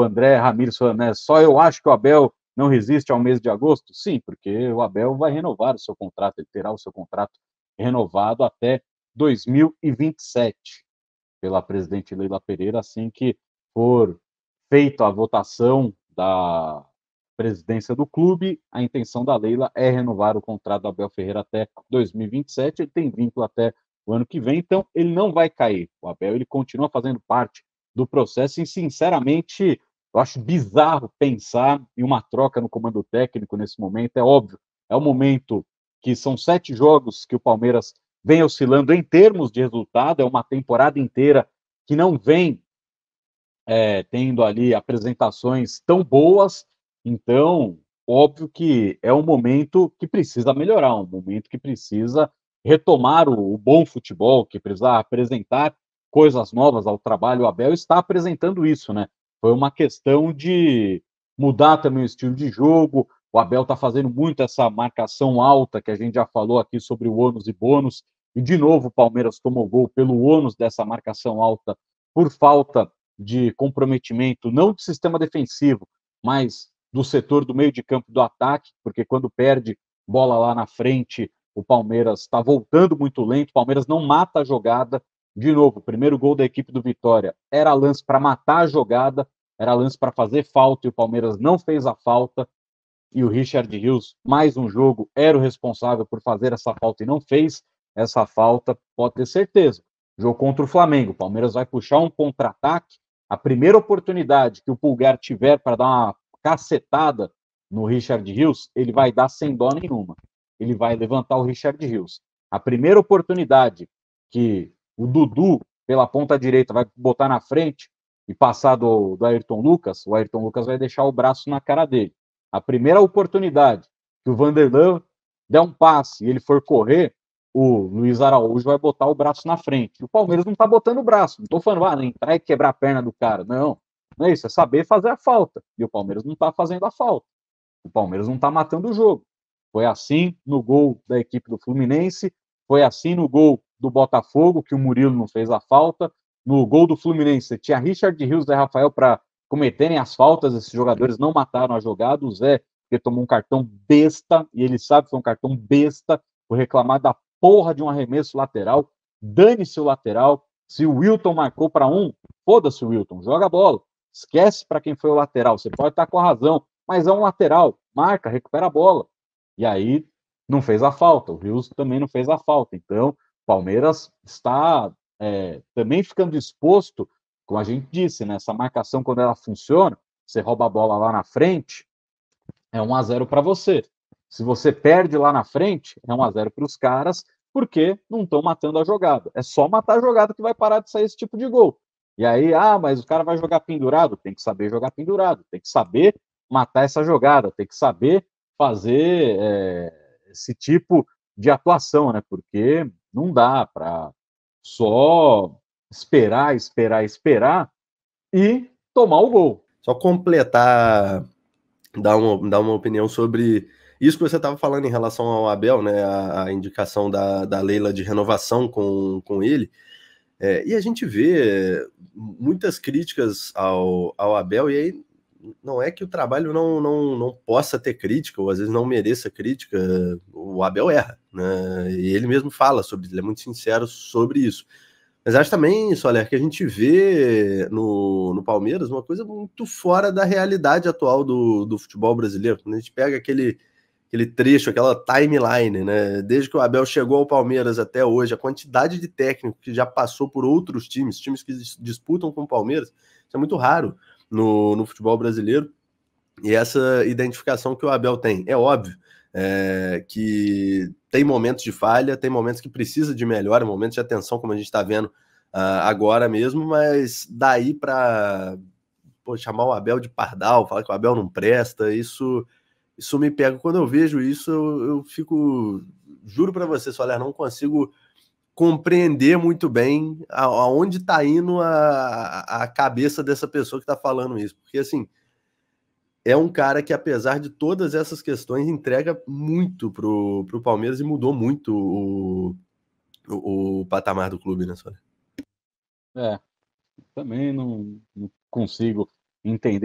o André Ramírez, né? Só eu acho que o Abel não resiste ao mês de agosto? Sim, porque o Abel vai renovar o seu contrato, ele terá o seu contrato renovado até 2027 pela presidente Leila Pereira, assim que for feita a votação da presidência do clube, a intenção da Leila é renovar o contrato do Abel Ferreira até 2027, ele tem vínculo até o ano que vem, então ele não vai cair. O Abel ele continua fazendo parte do processo. E, sinceramente, eu acho bizarro pensar em uma troca no comando técnico nesse momento. É óbvio, é o momento que são sete jogos que o Palmeiras vem oscilando em termos de resultado, é uma temporada inteira que não vem é, tendo ali apresentações tão boas. Então, óbvio que é um momento que precisa melhorar, um momento que precisa retomar o, o bom futebol, que precisa apresentar coisas novas ao trabalho, o Abel está apresentando isso, né? Foi uma questão de mudar também o estilo de jogo. O Abel está fazendo muito essa marcação alta que a gente já falou aqui sobre o ônus e bônus. E de novo o Palmeiras tomou gol pelo ônus dessa marcação alta por falta de comprometimento, não do sistema defensivo, mas do setor do meio de campo do ataque, porque quando perde bola lá na frente, o Palmeiras está voltando muito lento, o Palmeiras não mata a jogada, de novo, o primeiro gol da equipe do Vitória era lance para matar a jogada, era lance para fazer falta e o Palmeiras não fez a falta. E o Richard Rios, mais um jogo, era o responsável por fazer essa falta e não fez essa falta, pode ter certeza. Jogo contra o Flamengo, o Palmeiras vai puxar um contra-ataque. A primeira oportunidade que o Pulgar tiver para dar uma cacetada no Richard Rios, ele vai dar sem dó nenhuma. Ele vai levantar o Richard Rios. A primeira oportunidade que o Dudu pela ponta direita vai botar na frente e passar do, do Ayrton Lucas, o Ayrton Lucas vai deixar o braço na cara dele. A primeira oportunidade que o Vanderlan der um passe e ele for correr, o Luiz Araújo vai botar o braço na frente. O Palmeiras não tá botando o braço. Não tô falando, ah, entrar e quebrar a perna do cara. Não. Não é isso. É saber fazer a falta. E o Palmeiras não tá fazendo a falta. O Palmeiras não tá matando o jogo. Foi assim no gol da equipe do Fluminense. Foi assim no gol do Botafogo, que o Murilo não fez a falta. No gol do Fluminense, tinha Richard Rios e Rafael para cometerem as faltas. Esses jogadores não mataram a jogada. O Zé, que tomou um cartão besta, e ele sabe que foi um cartão besta, por reclamar da porra de um arremesso lateral. Dane-se o lateral. Se o Wilton marcou para um, foda-se o Wilton, joga a bola. Esquece para quem foi o lateral. Você pode estar tá com a razão, mas é um lateral. Marca, recupera a bola. E aí não fez a falta. O Rios também não fez a falta. Então, Palmeiras está é, também ficando exposto, como a gente disse, né? Essa marcação, quando ela funciona, você rouba a bola lá na frente, é 1 a 0 para você. Se você perde lá na frente, é 1 a 0 para os caras, porque não estão matando a jogada. É só matar a jogada que vai parar de sair esse tipo de gol. E aí, ah, mas o cara vai jogar pendurado, tem que saber jogar pendurado, tem que saber matar essa jogada, tem que saber fazer é, esse tipo de atuação, né? Porque não dá para só esperar, esperar, esperar e tomar o gol. Só completar, dar uma, dar uma opinião sobre isso que você estava falando em relação ao Abel, né? A, a indicação da, da Leila de renovação com, com ele. É, e a gente vê muitas críticas ao, ao Abel, e aí não é que o trabalho não, não, não possa ter crítica, ou às vezes não mereça crítica, o Abel erra, né? E ele mesmo fala sobre ele é muito sincero sobre isso. Mas acho também, Soler, que a gente vê no, no Palmeiras uma coisa muito fora da realidade atual do, do futebol brasileiro. Quando a gente pega aquele, aquele trecho, aquela timeline, né? Desde que o Abel chegou ao Palmeiras até hoje, a quantidade de técnico que já passou por outros times, times que disputam com o Palmeiras, isso é muito raro no, no futebol brasileiro. E essa identificação que o Abel tem, é óbvio é, que tem momentos de falha, tem momentos que precisa de melhora, momentos de atenção, como a gente está vendo uh, agora mesmo, mas daí para chamar o Abel de pardal, falar que o Abel não presta, isso, isso me pega. Quando eu vejo isso, eu, eu fico, juro para você, Soler, não consigo compreender muito bem aonde está indo a, a cabeça dessa pessoa que está falando isso. Porque, assim, é um cara que, apesar de todas essas questões, entrega muito pro, pro Palmeiras e mudou muito o, o, o patamar do clube, né, Sônia? É, também não, não consigo entender.